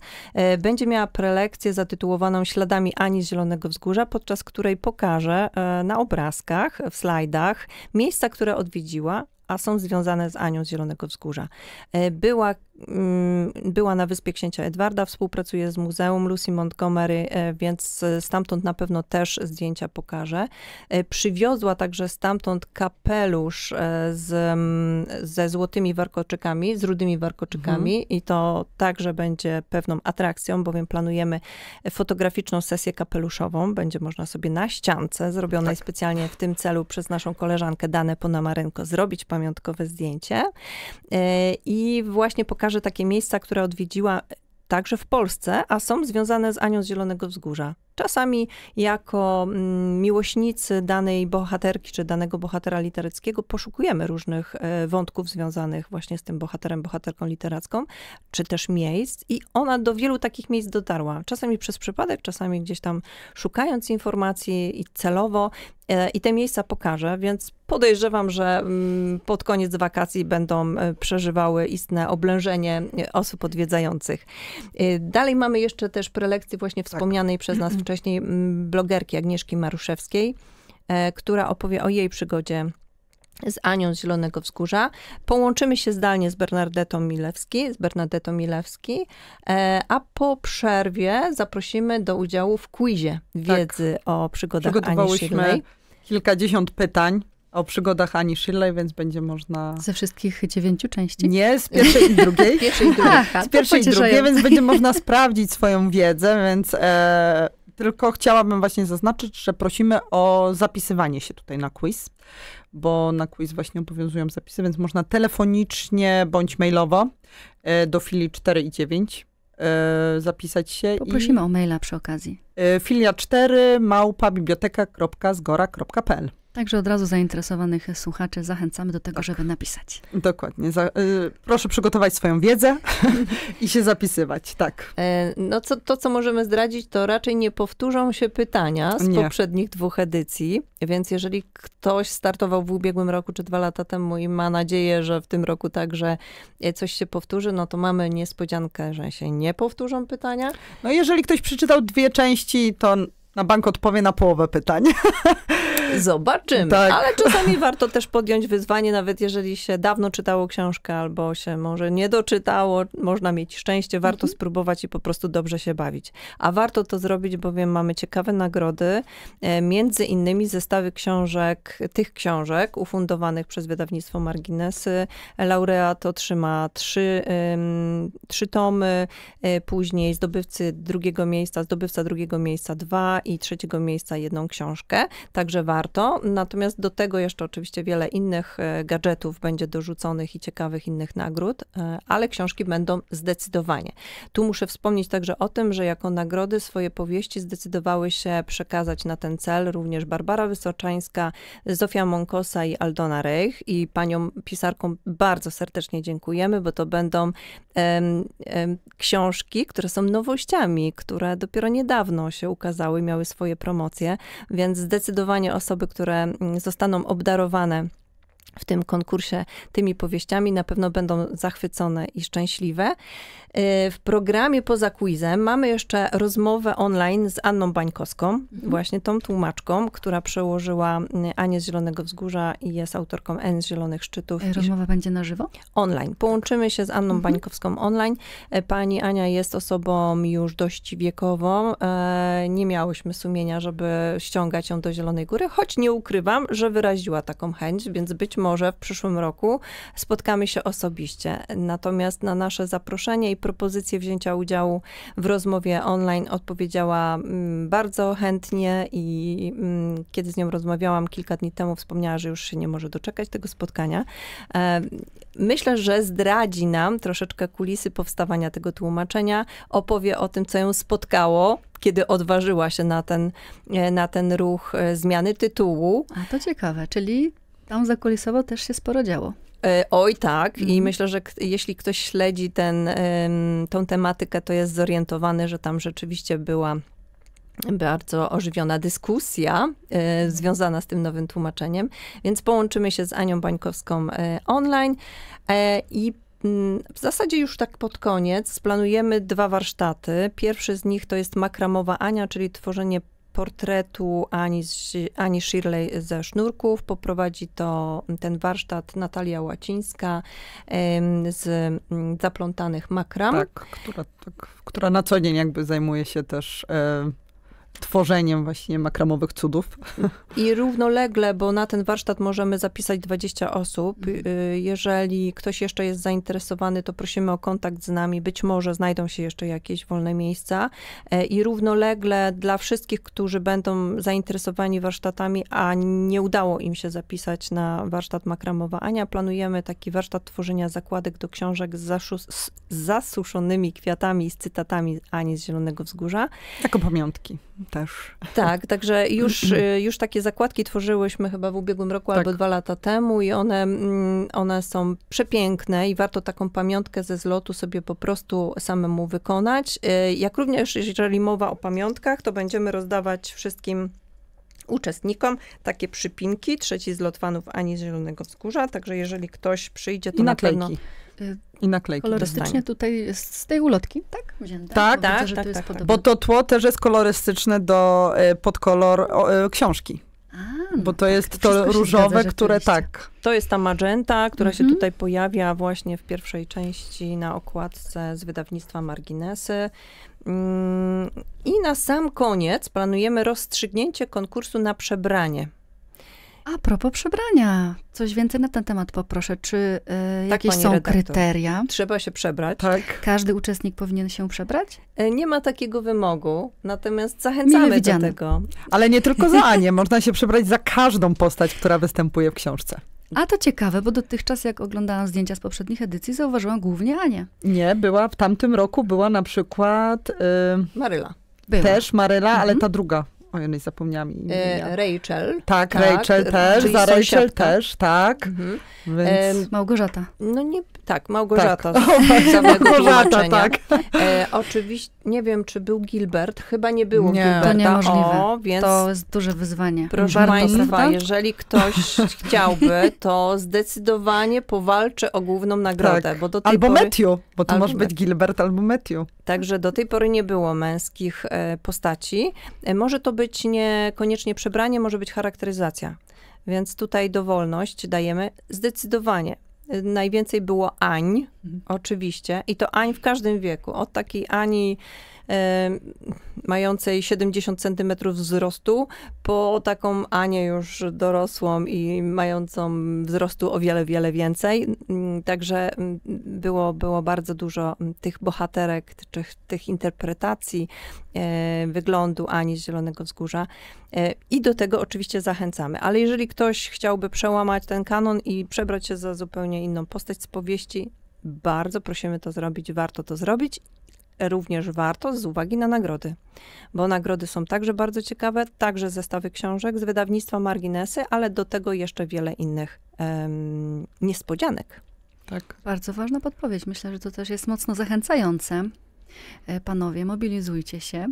Będzie miała prelekcję zatytułowaną Śladami Ani z Zielonego Wzgórza, podczas której pokaże na obrazkach, w slajdach, Miejsca, które odwiedziła, a są związane z Anią z Zielonego Wzgórza. E, była Mm, była na wyspie księcia Edwarda, współpracuje z Muzeum Lucy Montgomery, e, więc stamtąd na pewno też zdjęcia pokażę. E, przywiozła także stamtąd kapelusz e, z, mm, ze złotymi warkoczykami, z rudymi warkoczykami mhm. i to także będzie pewną atrakcją, bowiem planujemy fotograficzną sesję kapeluszową. Będzie można sobie na ściance, zrobionej tak. specjalnie w tym celu przez naszą koleżankę Danę Ponamarenko, zrobić pamiątkowe zdjęcie i właśnie pokazać pokażę takie miejsca, które odwiedziła także w Polsce, a są związane z Anią z Zielonego Wzgórza. Czasami jako mm, miłośnicy danej bohaterki czy danego bohatera literackiego poszukujemy różnych e, wątków związanych właśnie z tym bohaterem, bohaterką literacką, czy też miejsc i ona do wielu takich miejsc dotarła. Czasami przez przypadek, czasami gdzieś tam szukając informacji i celowo e, i te miejsca pokażę, więc podejrzewam, że mm, pod koniec wakacji będą e, przeżywały istne oblężenie osób odwiedzających. Dalej mamy jeszcze też prelekcję właśnie tak. wspomnianej tak. przez nas wcześniej mm, blogerki Agnieszki Maruszewskiej, e, która opowie o jej przygodzie z Anią z Zielonego Wzgórza. Połączymy się zdalnie z Bernardetą Milewski, z Bernardetą Milewski, e, a po przerwie zaprosimy do udziału w quizie wiedzy tak. o przygodach Ani Shirley. kilkadziesiąt pytań o przygodach Ani Shirley, więc będzie można... Ze wszystkich dziewięciu części? Nie, z pierwszej i drugiej. z pierwszej i drugiej, Aha, z pierwszej i drugiej więc będzie można sprawdzić swoją wiedzę, więc e, tylko chciałabym właśnie zaznaczyć, że prosimy o zapisywanie się tutaj na quiz, bo na quiz właśnie obowiązują zapisy, więc można telefonicznie bądź mailowo e, do filii 4 i 9 e, zapisać się. Poprosimy i... o maila przy okazji. E, filia 4 małpa biblioteka.zgora.pl Także od razu zainteresowanych słuchaczy zachęcamy do tego, tak. żeby napisać. Dokładnie. Za, y, proszę przygotować swoją wiedzę i się zapisywać, tak. E, no co, to, co możemy zdradzić, to raczej nie powtórzą się pytania z nie. poprzednich dwóch edycji, więc jeżeli ktoś startował w ubiegłym roku czy dwa lata temu i ma nadzieję, że w tym roku także e, coś się powtórzy, no to mamy niespodziankę, że się nie powtórzą pytania. No jeżeli ktoś przeczytał dwie części, to na bank odpowie na połowę pytań. Zobaczymy. Tak. Ale czasami warto też podjąć wyzwanie, nawet jeżeli się dawno czytało książkę albo się może nie doczytało, można mieć szczęście, warto mhm. spróbować i po prostu dobrze się bawić. A warto to zrobić, bowiem mamy ciekawe nagrody, e, między innymi zestawy książek, tych książek ufundowanych przez wydawnictwo Marginesy. Laureat otrzyma trzy, trzy tomy, e, później zdobywcy drugiego miejsca, zdobywca drugiego miejsca dwa i trzeciego miejsca jedną książkę, także warto. Natomiast do tego jeszcze oczywiście wiele innych e, gadżetów będzie dorzuconych i ciekawych innych nagród, e, ale książki będą zdecydowanie. Tu muszę wspomnieć także o tym, że jako nagrody swoje powieści zdecydowały się przekazać na ten cel również Barbara Wysoczańska, Zofia Monkosa i Aldona Reich i panią pisarką bardzo serdecznie dziękujemy, bo to będą książki, które są nowościami, które dopiero niedawno się ukazały, miały miały swoje promocje, więc zdecydowanie osoby, które mm, zostaną obdarowane w tym konkursie tymi powieściami na pewno będą zachwycone i szczęśliwe. E, w programie poza quizem mamy jeszcze rozmowę online z Anną Bańkowską, mhm. właśnie tą tłumaczką, która przełożyła mm, Anię z Zielonego Wzgórza i jest autorką N z Zielonych Szczytów. E, rozmowa I... będzie na żywo? Online. Połączymy się z Anną mhm. Bańkowską online. E, pani Ania jest osobą już dość wiekową. Nie miałyśmy sumienia, żeby ściągać ją do Zielonej Góry, choć nie ukrywam, że wyraziła taką chęć, więc być może w przyszłym roku spotkamy się osobiście. Natomiast na nasze zaproszenie i propozycję wzięcia udziału w rozmowie online odpowiedziała mm, bardzo chętnie i mm, kiedy z nią rozmawiałam kilka dni temu, wspomniała, że już się nie może doczekać tego spotkania. E, myślę, że zdradzi nam troszeczkę kulisy powstawania tego tłumaczenia, opowie o tym, co ją spotkało, kiedy odważyła się na ten, e, na ten ruch e, zmiany tytułu. A to ciekawe, czyli tam zakulisowo też się sporo działo. E, oj tak i mhm. myślę, że jeśli ktoś śledzi ten, tą tematykę, to jest zorientowany, że tam rzeczywiście była bardzo ożywiona dyskusja e, mhm. związana z tym nowym tłumaczeniem, więc połączymy się z Anią Bańkowską e, online i mm, w zasadzie już tak pod koniec planujemy dwa warsztaty. Pierwszy z nich to jest makramowa Ania, czyli tworzenie portretu Ani, Ani Shirley ze sznurków. Poprowadzi to ten warsztat Natalia Łacińska z mm, zaplątanych makram. Tak, która, tak, która na co dzień jakby zajmuje się też e, tworzeniem właśnie makramowych cudów. I równolegle, bo na ten warsztat możemy zapisać 20 osób. Mhm. Y, jeżeli ktoś jeszcze jest zainteresowany, to prosimy o kontakt z nami. Być może znajdą się jeszcze jakieś wolne miejsca. E, I równolegle dla wszystkich, którzy będą zainteresowani warsztatami, a nie udało im się zapisać na warsztat makramowa Ania, planujemy taki warsztat tworzenia zakładek do książek z, z zasuszonymi kwiatami i z cytatami Ani z Zielonego Wzgórza. Jako pamiątki też. Tak, także już, y, już takie zakładki tworzyłyśmy chyba w ubiegłym roku tak. albo dwa lata temu i one, mm, one są przepiękne i warto taką pamiątkę ze zlotu sobie po prostu samemu wykonać. Y, jak również, jeżeli mowa o pamiątkach, to będziemy rozdawać wszystkim uczestnikom takie przypinki, trzeci zlot fanów Ani z Zielonego Wzgórza, także jeżeli ktoś przyjdzie, to I na naklejki. pewno... Y, i naklejki. Kolorystycznie tutaj z tej ulotki, tak? Wzięte? Tak, tak, widzę, tak, tak, tak, Bo to tło też jest kolorystyczne do, e, pod e, książki. A, no bo to tak, jest to różowe, zgadza, które tak. To jest ta magenta, która się mhm. tutaj pojawia właśnie w pierwszej części na okładce z wydawnictwa Marginesy. Mm, I na sam koniec planujemy rozstrzygnięcie konkursu na przebranie. A propos przebrania, coś więcej na ten temat poproszę. Czy y, tak, jakieś są redaktor. kryteria? Trzeba się przebrać. Tak. Każdy uczestnik powinien się przebrać? E, nie ma takiego wymogu, natomiast zachęcamy do tego. Ale nie tylko za Anię, można się przebrać za każdą postać, która występuje w książce. A to ciekawe, bo dotychczas jak oglądałam zdjęcia z poprzednich edycji, zauważyłam głównie Anię. Nie, była w tamtym roku, była na przykład... Y, Maryla. Była. Też Maryla, mhm. ale ta druga. Oj, ja no nie zapomniałam imienia. E, Rachel. Tak, tak Rachel też, za Rachel też, tak. Mhm. Więc... Małgorzata. No nie tak, tak, Małgorzata tak. z Małgorzata, tak. E, oczywiście, nie wiem, czy był Gilbert, chyba nie było nie. Gilberta. To niemożliwe. O, więc to jest duże wyzwanie. Proszę Państwa, jeżeli ktoś chciałby, to zdecydowanie powalczy o główną nagrodę. Tak. Bo do tej albo pory... Metio, bo to albo może być Gilbert albo Metio. Także do tej pory nie było męskich e, postaci. E, może to być niekoniecznie przebranie, może być charakteryzacja. Więc tutaj dowolność dajemy zdecydowanie. Najwięcej było Ań, mhm. oczywiście, i to Ań w każdym wieku, od takiej Ani mającej 70 cm wzrostu, po taką Anię już dorosłą i mającą wzrostu o wiele, wiele więcej. Mm, także mm, było, było bardzo dużo mm, tych bohaterek, tych, tych interpretacji e, wyglądu Ani z Zielonego Wzgórza. E, I do tego oczywiście zachęcamy. Ale jeżeli ktoś chciałby przełamać ten kanon i przebrać się za zupełnie inną postać z powieści, bardzo prosimy to zrobić, warto to zrobić również warto z uwagi na nagrody, bo nagrody są także bardzo ciekawe, także zestawy książek z wydawnictwa Marginesy, ale do tego jeszcze wiele innych um, niespodzianek. Tak. Bardzo ważna podpowiedź. Myślę, że to też jest mocno zachęcające E, panowie, mobilizujcie się.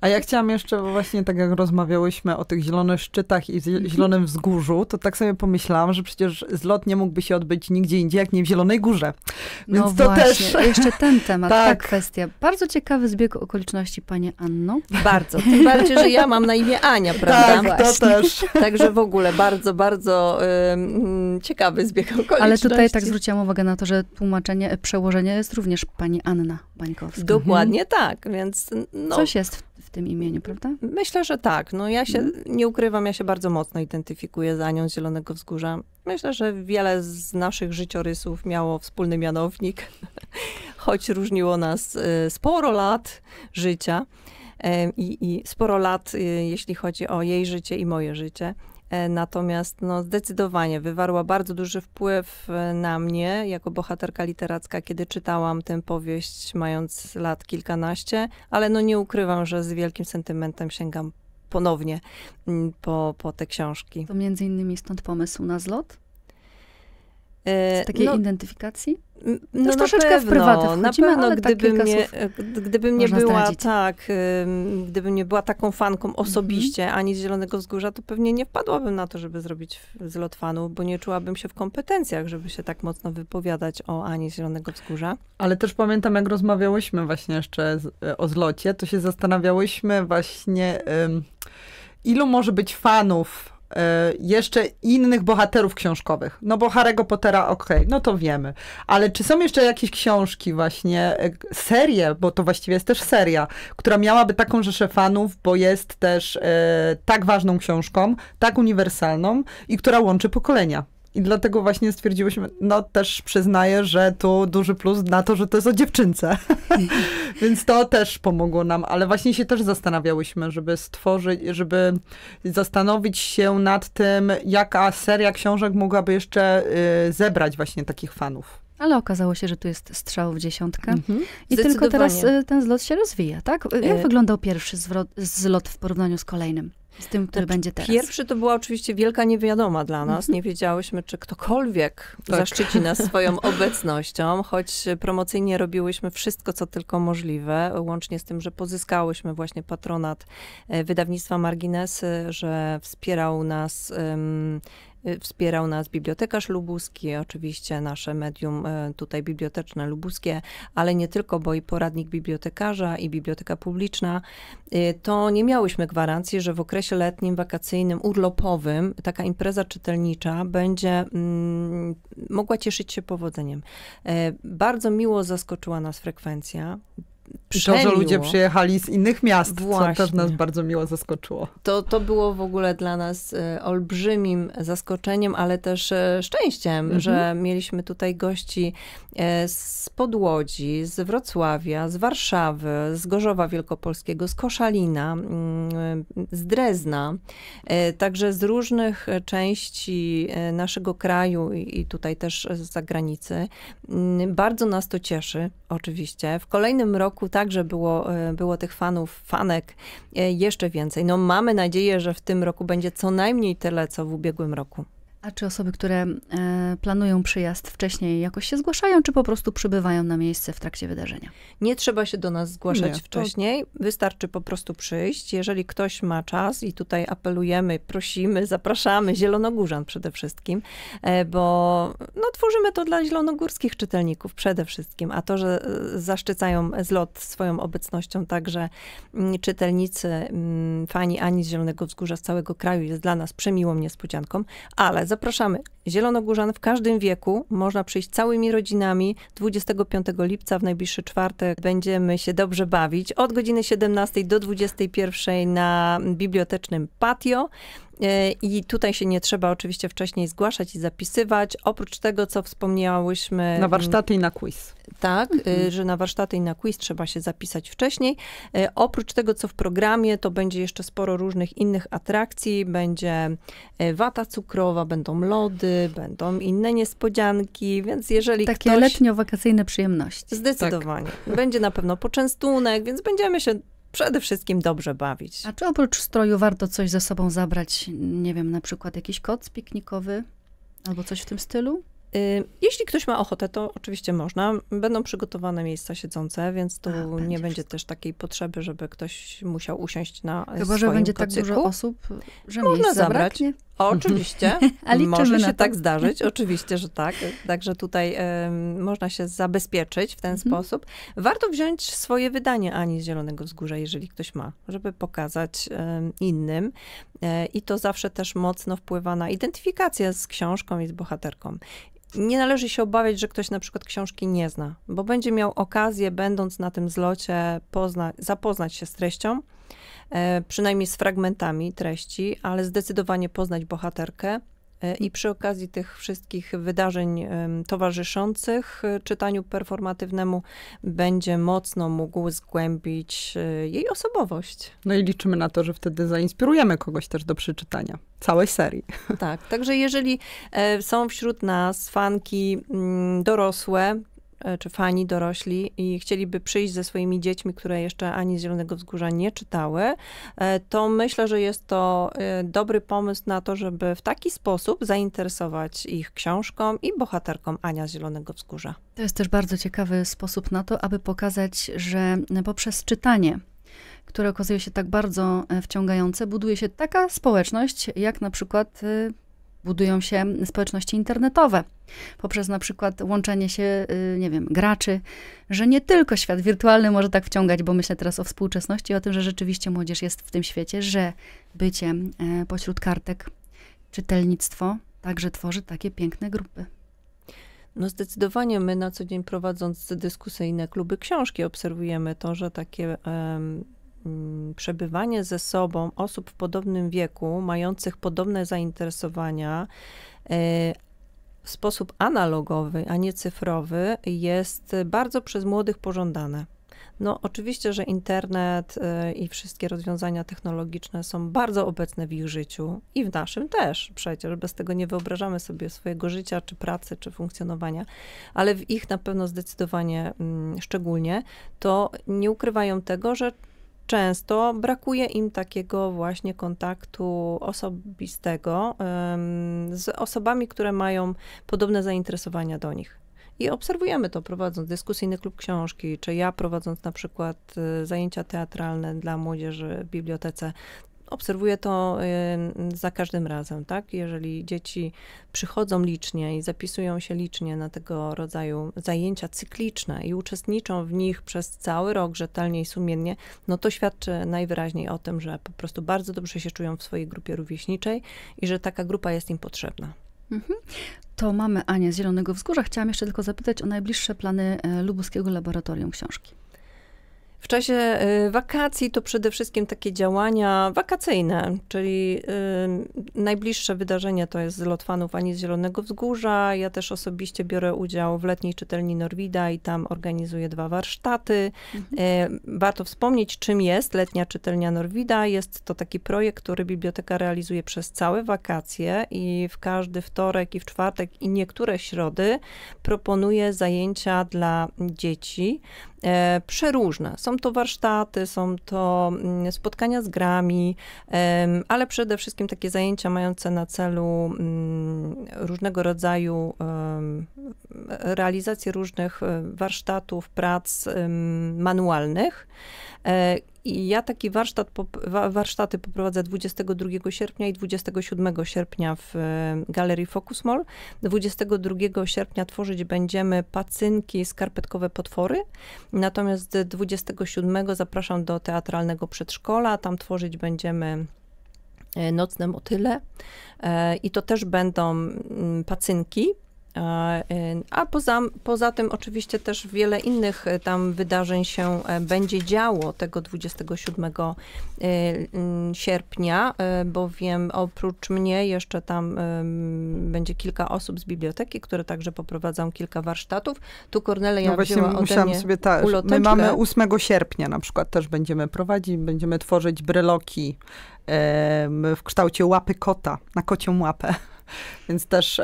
A ja chciałam jeszcze, bo właśnie tak jak rozmawiałyśmy o tych zielonych szczytach i zielonym wzgórzu, to tak sobie pomyślałam, że przecież zlot nie mógłby się odbyć nigdzie indziej, jak nie w Zielonej Górze. Więc no to właśnie. też... Jeszcze ten temat, tak. ta kwestia. Bardzo ciekawy zbieg okoliczności, panie Anno. Bardzo. Tym bardziej, że ja mam na imię Ania, tak, prawda? Tak, właśnie. to też. Także w ogóle bardzo, bardzo um, ciekawy zbieg okoliczności. Ale tutaj tak zwróciłam uwagę na to, że tłumaczenie, przełożenie jest również pani Anna, pani Krakowska. Mhm. Dokładnie mhm. tak, więc... No, Coś jest w, w tym imieniu, prawda? Myślę, że tak. No ja się, mhm. nie ukrywam, ja się bardzo mocno identyfikuję z Anią z Zielonego Wzgórza. Myślę, że wiele z naszych życiorysów miało wspólny mianownik, choć różniło nas y, sporo lat życia i, i sporo lat, y, jeśli chodzi o jej życie i moje życie. E, natomiast no, zdecydowanie wywarła bardzo duży wpływ e, na mnie jako bohaterka literacka, kiedy czytałam tę powieść, mając lat kilkanaście, ale no, nie ukrywam, że z wielkim sentymentem sięgam ponownie po, po te książki. To między innymi stąd pomysł na zlot? Z e, takiej no, identyfikacji? No Też troszeczkę pewno, w prywatę wchodzimy, na pewno, ale tak gdyby tak mnie, e, gdyby nie była zdradzić. tak, gdyby nie była taką fanką osobiście, mm -hmm. ani z Zielonego Wzgórza, to pewnie nie wpadłabym na to, żeby zrobić zlot fanów, bo nie czułabym się w kompetencjach, żeby się tak mocno wypowiadać o Ani z Zielonego Wzgórza. Ale też pamiętam, jak rozmawiałyśmy właśnie jeszcze z, e, o zlocie, to się zastanawiałyśmy właśnie, ilu może być fanów Y, jeszcze innych bohaterów książkowych. No bo Harry'ego Pottera, okej, okay, no to wiemy. Ale czy są jeszcze jakieś książki właśnie, y, serie, bo to właściwie jest też seria, która miałaby taką rzeszę fanów, bo jest też e, tak ważną książką, tak uniwersalną i która łączy pokolenia? I dlatego właśnie stwierdziłyśmy, no też przyznaję, że tu duży plus na to, że to jest o dziewczynce. Więc to też pomogło nam, ale właśnie się też zastanawiałyśmy, żeby stworzyć, żeby zastanowić się nad tym, jaka seria książek mogłaby jeszcze y, zebrać właśnie takich fanów. Ale okazało się, że tu jest strzał w dziesiątkę. Mhm. I tylko teraz y, ten zlot się rozwija, tak? Jak y e. wyglądał pierwszy zlot w porównaniu z kolejnym? z tym, który znaczy, będzie teraz. Pierwszy to była oczywiście wielka niewiadoma dla nas. Mhm. Nie wiedziałyśmy, czy ktokolwiek tak. zaszczyci nas swoją obecnością, choć promocyjnie robiłyśmy wszystko, co tylko możliwe, łącznie z tym, że pozyskałyśmy właśnie patronat e, wydawnictwa Margines, e, że wspierał nas um, Y, wspierał nas bibliotekarz lubuski, oczywiście nasze medium y, tutaj biblioteczne lubuskie, ale nie tylko, bo i poradnik bibliotekarza i biblioteka publiczna. Y, to nie miałyśmy gwarancji, że w okresie letnim, wakacyjnym, urlopowym taka impreza czytelnicza będzie mm, mogła cieszyć się powodzeniem. Bardzo miło zaskoczyła nas frekwencja to, że ludzie przyjechali z innych miast, Właśnie. co też nas bardzo miło zaskoczyło. To, to było w ogóle dla nas y, olbrzymim zaskoczeniem, ale też y, szczęściem, mhm. że mieliśmy tutaj gości y, z Podłodzi, z Wrocławia, z Warszawy, z Gorzowa Wielkopolskiego, z Koszalina, mm, z Drezna, także z różnych części naszego kraju i tutaj też z zagranicy. Mm, bardzo nas to cieszy, oczywiście. W kolejnym roku roku także było, e, było tych fanów, fanek e, jeszcze więcej. No mamy nadzieję, że w tym roku będzie co najmniej tyle, co w ubiegłym roku. A czy osoby, które e, planują przyjazd wcześniej, jakoś się zgłaszają, czy po prostu przybywają na miejsce w trakcie wydarzenia? Nie trzeba się do nas zgłaszać Nie, wcześniej, to... wystarczy po prostu przyjść. Jeżeli ktoś ma czas, i tutaj apelujemy, prosimy, zapraszamy Zielonogórzan przede wszystkim, e, bo no, tworzymy to dla zielonogórskich czytelników przede wszystkim, a to, że e, zaszczycają zlot swoją obecnością także mm, czytelnicy, mm, fani Ani z Zielonego Wzgórza z całego kraju jest dla nas przemiłą niespodzianką, ale Zapraszamy. Zielonogórzan w każdym wieku. Można przyjść całymi rodzinami. 25 lipca w najbliższy czwartek będziemy się dobrze bawić. Od godziny 17 do 21 na bibliotecznym patio. E, I tutaj się nie trzeba oczywiście wcześniej zgłaszać i zapisywać. Oprócz tego, co wspomniałyśmy. Na mm, warsztaty i na quiz. Tak, e, mhm. że na warsztaty i na quiz trzeba się zapisać wcześniej. E, oprócz tego, co w programie, to będzie jeszcze sporo różnych innych atrakcji. Będzie wata cukrowa, będą lody, będą inne niespodzianki, więc jeżeli Takie ktoś... letnio-wakacyjne przyjemności. Tak. Zdecydowanie. Tak. Będzie na pewno poczęstunek, więc będziemy się przede wszystkim dobrze bawić. A czy oprócz stroju warto coś ze sobą zabrać? Nie wiem, na przykład jakiś koc piknikowy albo coś w tym stylu? Y, jeśli ktoś ma ochotę, to oczywiście można. Będą przygotowane miejsca siedzące, więc tu A, nie będzie, też takiej potrzeby, żeby ktoś musiał usiąść na Chyba, że będzie tak kocyku. tak dużo osób, że Można zabrać. Zabraknie. Oczywiście. Może się tak zdarzyć, oczywiście, że tak. Także tutaj y, można się zabezpieczyć w ten mhm. sposób. Warto wziąć swoje wydanie Ani z Zielonego Wzgórza, jeżeli ktoś ma, żeby pokazać y, innym. Y, I to zawsze też mocno wpływa na identyfikację z książką i z bohaterką nie należy się obawiać, że ktoś na przykład książki nie zna, bo będzie miał okazję, będąc na tym zlocie, pozna, zapoznać się z treścią, E, przynajmniej z fragmentami treści, ale zdecydowanie poznać bohaterkę. E, I przy okazji tych wszystkich wydarzeń towarzyszących e, czytaniu performatywnemu będzie mocno mógł zgłębić jej osobowość. No i liczymy na to, że wtedy zainspirujemy kogoś też do przeczytania całej serii. Tak, także jeżeli są wśród nas fanki mm, dorosłe, E, czy fani dorośli i chcieliby przyjść ze swoimi dziećmi, które jeszcze ani z Zielonego Wzgórza nie czytały, e, to myślę, że jest to e, dobry pomysł na to, żeby w taki sposób zainteresować ich książką i bohaterką Ania z Zielonego Wzgórza. To jest też bardzo ciekawy sposób na to, aby pokazać, że poprzez czytanie które okazuje się tak bardzo wciągające, buduje się taka społeczność, jak na przykład budują się społeczności internetowe. Poprzez na przykład łączenie się, y, nie wiem, graczy, że nie tylko świat wirtualny może tak wciągać, bo myślę teraz o współczesności, o tym, że rzeczywiście młodzież jest w tym świecie, że bycie e, pośród kartek, czytelnictwo także tworzy takie piękne grupy. No zdecydowanie my na co dzień prowadząc dyskusyjne kluby książki obserwujemy to, że takie um, Mm, przebywanie ze sobą osób w podobnym wieku, mających podobne zainteresowania, e, w sposób analogowy, a nie cyfrowy, jest bardzo przez młodych pożądane. No, oczywiście, że internet e, i wszystkie rozwiązania technologiczne są bardzo obecne w ich życiu i w naszym też przecież. Bez tego nie wyobrażamy sobie swojego życia, czy pracy, czy funkcjonowania, ale w ich na pewno zdecydowanie mm, szczególnie, to nie ukrywają tego, że często brakuje im takiego właśnie kontaktu osobistego z osobami, które mają podobne zainteresowania do nich. I obserwujemy to, prowadząc dyskusyjny klub książki, czy ja prowadząc na przykład y, zajęcia teatralne dla młodzieży w bibliotece obserwuję to y, za każdym razem, tak? Jeżeli dzieci przychodzą licznie i zapisują się licznie na tego rodzaju zajęcia cykliczne i uczestniczą w nich przez cały rok rzetelnie i sumiennie, no to świadczy najwyraźniej o tym, że po prostu bardzo dobrze się czują w swojej grupie rówieśniczej i że taka grupa jest im potrzebna. Mhm. To mamy Anię z Zielonego Wzgórza. Chciałam jeszcze tylko zapytać o najbliższe plany e, Lubuskiego Laboratorium Książki. W czasie y, wakacji to przede wszystkim takie działania wakacyjne, czyli y, najbliższe wydarzenie to jest zlot fanów Ani z Zielonego Wzgórza. Ja też osobiście biorę udział w letniej czytelni Norwida i tam organizuję dwa warsztaty. Mhm. Y, warto wspomnieć, czym jest letnia czytelnia Norwida. Jest to taki projekt, który biblioteka realizuje przez całe wakacje i w każdy wtorek i w czwartek i niektóre środy proponuje zajęcia dla dzieci E, przeróżne. Są to warsztaty, są to mm, spotkania z grami, ale przede wszystkim takie zajęcia mające na celu mm, różnego rodzaju realizację różnych e, warsztatów, prac manualnych e, i ja taki warsztat, warsztaty poprowadzę 22 sierpnia i 27 sierpnia w e, Galerii Focus Mall. 22 sierpnia tworzyć będziemy pacynki skarpetkowe potwory, natomiast 27 zapraszam do teatralnego przedszkola, tam tworzyć będziemy e, nocne motyle e, i to też będą mm, pacynki E, y, a poza, poza tym oczywiście też wiele innych y, tam wydarzeń się e, będzie działo tego 27 y, sierpnia, bowiem oprócz mnie jeszcze tam będzie kilka osób z biblioteki, które także poprowadzą kilka warsztatów. Tu Kornelia no właśnie musiałam sobie ta, My mamy 8 sierpnia na przykład też będziemy prowadzić, będziemy tworzyć bryloki w kształcie łapy kota, na kocią łapę. Więc też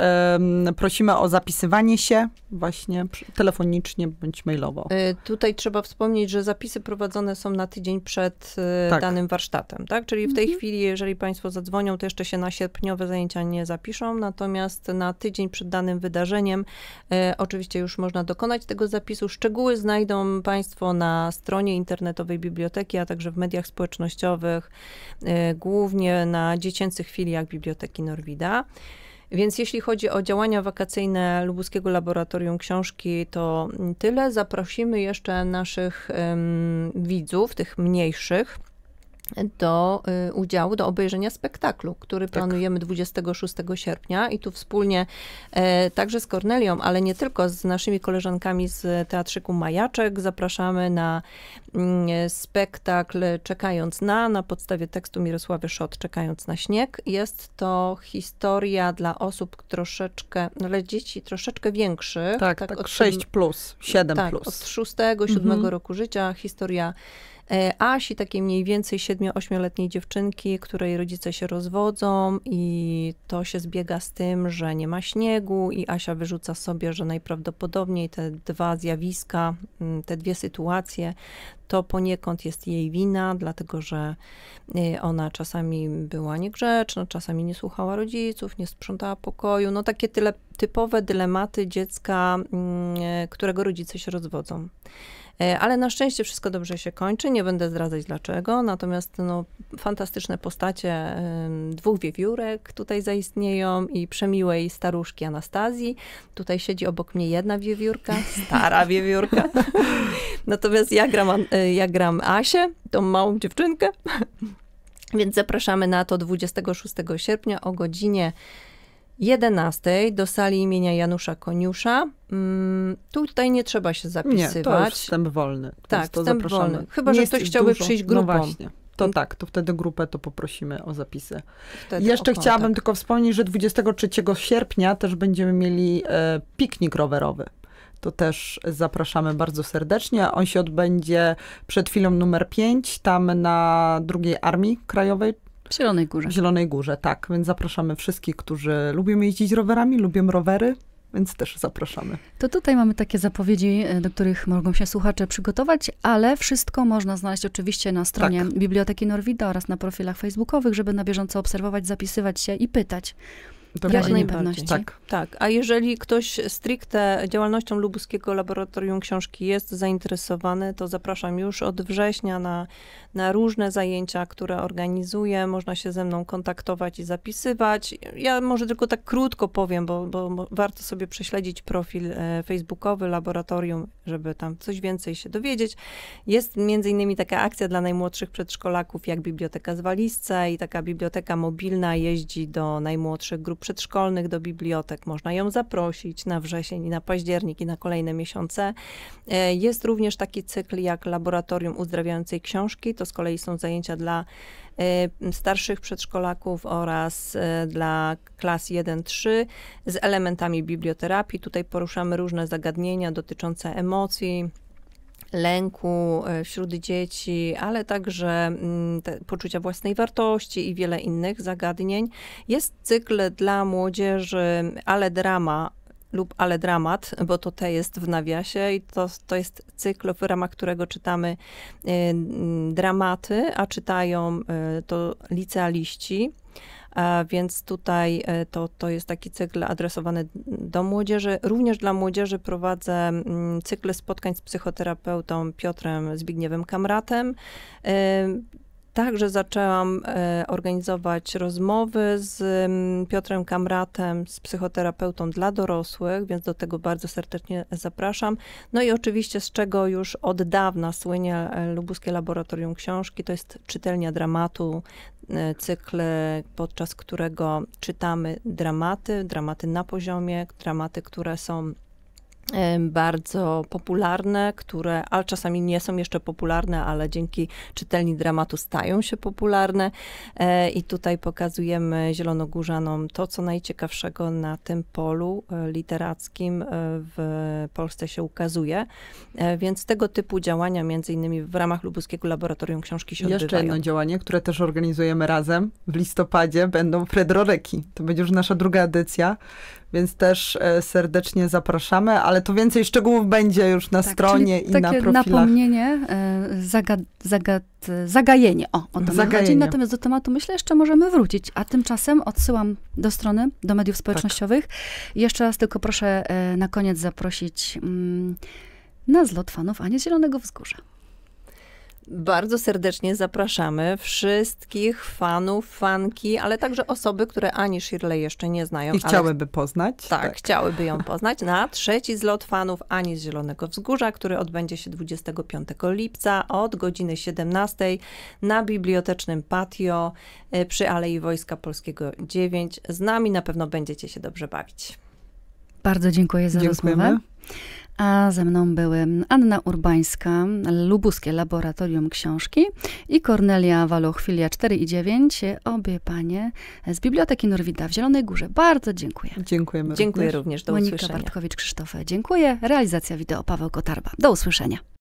prosimy o zapisywanie się właśnie telefonicznie bądź mailowo. Y, tutaj trzeba wspomnieć, że zapisy prowadzone są na tydzień przed y, tak. danym warsztatem, tak? Czyli w tej mhm. chwili, jeżeli Państwo zadzwonią, to jeszcze się na sierpniowe zajęcia nie zapiszą, natomiast na tydzień przed danym wydarzeniem y, oczywiście już można dokonać tego zapisu. Szczegóły znajdą Państwo na stronie internetowej biblioteki, a także w mediach społecznościowych, y, głównie na dziecięcych filiach Biblioteki Norwida. Więc jeśli chodzi o działania wakacyjne Lubuskiego Laboratorium Książki, to tyle. Zaprosimy jeszcze naszych um, widzów, tych mniejszych do y, udziału, do obejrzenia spektaklu, który tak. planujemy 26 sierpnia i tu wspólnie e, także z Kornelią, ale nie tylko, z naszymi koleżankami z Teatrzyku Majaczek zapraszamy na mm, spektakl Czekając na, na podstawie tekstu Mirosławy Szot Czekając na śnieg. Jest to historia dla osób troszeczkę, no, dla dzieci troszeczkę większych. Tak, tak, tak od 6 plus, 7 tak, plus. od 6, 7 mhm. roku życia, historia E, Asi, takiej mniej więcej 7-8-letniej dziewczynki, której rodzice się rozwodzą i to się zbiega z tym, że nie ma śniegu i Asia wyrzuca sobie, że najprawdopodobniej te dwa zjawiska, mm, te dwie sytuacje to poniekąd jest jej wina, dlatego że y, ona czasami była niegrzeczna, czasami nie słuchała rodziców, nie sprzątała pokoju. No takie tyle, typowe dylematy dziecka, mm, e, którego rodzice się rozwodzą. E, ale na szczęście wszystko dobrze się kończy, nie będę zdradzać dlaczego, natomiast no, fantastyczne postacie dwóch wiewiórek tutaj zaistnieją i przemiłej staruszki Anastazji. Tutaj siedzi obok mnie jedna wiewiórka, stara wiewiórka. natomiast ja gram, e, ja gram Asię, tą małą dziewczynkę. Więc zapraszamy na to 26 sierpnia o godzinie 11 do sali imienia Janusza Koniusza. Mm, tutaj nie trzeba się zapisywać. Nie, to już wstęp wolny. Tak, to wstęp zapraszamy. wolny. Chyba, nie że ktoś chciałby dużo. przyjść no grupą. No właśnie. To mhm. tak, to wtedy grupę to poprosimy o zapisy. Wtedy Jeszcze chciałabym tak. tylko wspomnieć, że 23 sierpnia też będziemy mieli e, piknik rowerowy to też zapraszamy bardzo serdecznie. On się odbędzie przed chwilą numer 5, tam na drugiej Armii Krajowej w Zielonej Górze. W Zielonej Górze, tak. Więc zapraszamy wszystkich, którzy lubią jeździć rowerami, lubią rowery, więc też zapraszamy. To tutaj mamy takie zapowiedzi, e, do których mogą się słuchacze przygotować, ale wszystko można znaleźć oczywiście na stronie tak. Biblioteki Norwida oraz na profilach facebookowych, żeby na bieżąco obserwować, zapisywać się i pytać. Pewnie pewności. Tak. tak. A jeżeli ktoś stricte działalnością Lubuskiego Laboratorium Książki jest zainteresowany, to zapraszam już od września na, na różne zajęcia, które organizuję. Można się ze mną kontaktować i zapisywać. Ja może tylko tak krótko powiem, bo, bo warto sobie prześledzić profil e, facebookowy Laboratorium, żeby tam coś więcej się dowiedzieć. Jest między innymi taka akcja dla najmłodszych przedszkolaków, jak Biblioteka z Walizce i taka biblioteka mobilna jeździ do najmłodszych grup przedszkolnych do bibliotek. Można ją zaprosić na wrzesień i na październik i na kolejne miesiące. E, jest również taki cykl jak Laboratorium Uzdrawiającej Książki. To z kolei są zajęcia dla e, starszych przedszkolaków oraz e, dla klas 1-3 z elementami biblioterapii. Tutaj poruszamy różne zagadnienia dotyczące emocji, lęku e, wśród dzieci, ale także mm, poczucia własnej wartości i wiele innych zagadnień. Jest cykl dla młodzieży, ale drama lub ale dramat, bo to te jest w nawiasie i to, to jest cykl, w ramach którego czytamy e, dramaty, a czytają e, to licealiści więc tutaj e, to, to jest taki cykl adresowany do młodzieży. Również dla młodzieży prowadzę mm, cykle spotkań z psychoterapeutą Piotrem Zbigniewem Kamratem. E, tak, że zaczęłam e, organizować rozmowy z mm, Piotrem Kamratem, z psychoterapeutą dla dorosłych, więc do tego bardzo serdecznie zapraszam. No i oczywiście z czego już od dawna słynie e, Lubuskie Laboratorium Książki, to jest czytelnia dramatu, e, cykl, podczas którego czytamy dramaty, dramaty na poziomie, dramaty, które są bardzo popularne, które, ale czasami nie są jeszcze popularne, ale dzięki czytelni dramatu stają się popularne. E, I tutaj pokazujemy zielonogórzanom to, co najciekawszego na tym polu e, literackim e, w Polsce się ukazuje. Więc tego typu działania, między innymi w ramach Lubuskiego Laboratorium Książki się Jeszcze odbywają. jedno działanie, które też organizujemy razem w listopadzie, będą Fredroreki. To będzie już nasza druga edycja więc też e, serdecznie zapraszamy, ale to więcej szczegółów będzie już na tak, stronie i na profilach. napomnienie, e, zagad, zagad, zagajenie, o, o to chodzi. Natomiast do tematu myślę jeszcze możemy wrócić, a tymczasem odsyłam do strony, do mediów tak. społecznościowych. Tak. Jeszcze raz tylko proszę e, na koniec zaprosić mm, na zlot fanów Anie z Zielonego Wzgórza. Bardzo serdecznie zapraszamy wszystkich fanów, fanki, ale także osoby, które Ani Shirley jeszcze nie znają. I chciałyby ale... poznać. Tak, tak, chciałyby ją poznać na trzeci zlot fanów Ani z Zielonego Wzgórza, który odbędzie się 25 lipca od godziny 17 na bibliotecznym patio e, przy Alei Wojska Polskiego 9. Z nami na pewno będziecie się dobrze bawić. Bardzo dziękuję za Dziękujemy. rozmowę a ze mną były Anna Urbańska, Lubuskie Laboratorium Książki i Kornelia Walochwilia 4 i 9, obie panie z Biblioteki Norwida w Zielonej Górze. Bardzo dziękuję. Dziękujemy Dziękuję również, również do Monika usłyszenia. Bartkowicz-Krzysztof, dziękuję. Realizacja wideo Paweł Kotarba. Do usłyszenia.